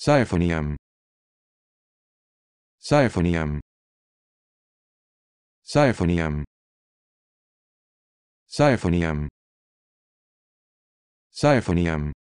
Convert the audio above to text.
Siphonium. Siphonium. Siphonium. Siphonium. Siphonium.